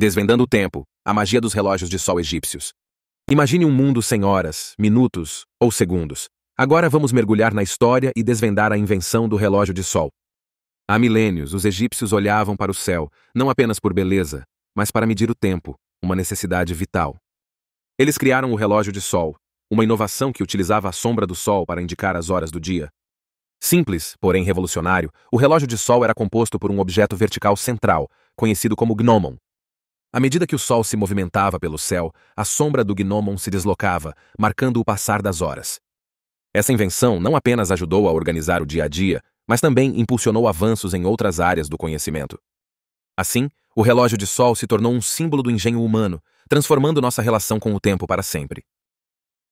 Desvendando o tempo, a magia dos relógios de sol egípcios. Imagine um mundo sem horas, minutos ou segundos. Agora vamos mergulhar na história e desvendar a invenção do relógio de sol. Há milênios, os egípcios olhavam para o céu, não apenas por beleza, mas para medir o tempo, uma necessidade vital. Eles criaram o relógio de sol, uma inovação que utilizava a sombra do sol para indicar as horas do dia. Simples, porém revolucionário, o relógio de sol era composto por um objeto vertical central, conhecido como gnomon, à medida que o sol se movimentava pelo céu, a sombra do gnomon se deslocava, marcando o passar das horas. Essa invenção não apenas ajudou a organizar o dia a dia, mas também impulsionou avanços em outras áreas do conhecimento. Assim, o relógio de sol se tornou um símbolo do engenho humano, transformando nossa relação com o tempo para sempre.